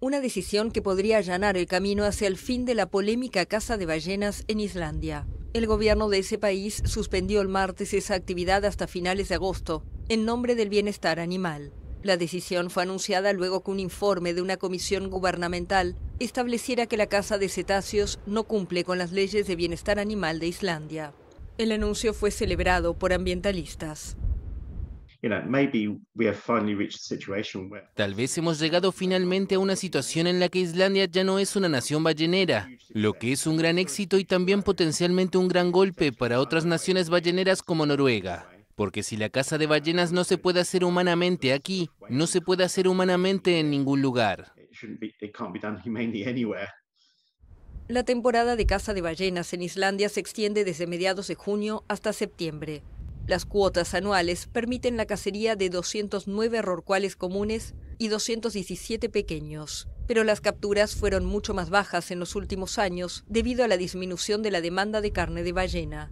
una decisión que podría allanar el camino hacia el fin de la polémica caza de ballenas en Islandia. El gobierno de ese país suspendió el martes esa actividad hasta finales de agosto, en nombre del bienestar animal. La decisión fue anunciada luego que un informe de una comisión gubernamental estableciera que la caza de cetáceos no cumple con las leyes de bienestar animal de Islandia. El anuncio fue celebrado por ambientalistas. Tal vez hemos llegado finalmente a una situación en la que Islandia ya no es una nación ballenera, lo que es un gran éxito y también potencialmente un gran golpe para otras naciones balleneras como Noruega. Porque si la caza de ballenas no se puede hacer humanamente aquí, no se puede hacer humanamente en ningún lugar. La temporada de caza de ballenas en Islandia se extiende desde mediados de junio hasta septiembre. Las cuotas anuales permiten la cacería de 209 rorcuales comunes y 217 pequeños, pero las capturas fueron mucho más bajas en los últimos años debido a la disminución de la demanda de carne de ballena.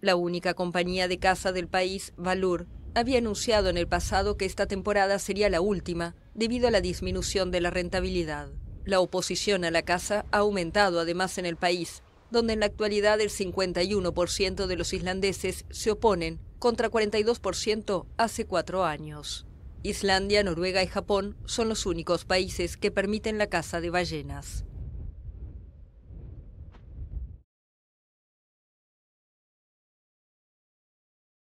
La única compañía de caza del país, Valur, había anunciado en el pasado que esta temporada sería la última debido a la disminución de la rentabilidad. La oposición a la caza ha aumentado además en el país, donde en la actualidad el 51% de los islandeses se oponen contra 42% hace cuatro años. Islandia, Noruega y Japón son los únicos países que permiten la caza de ballenas.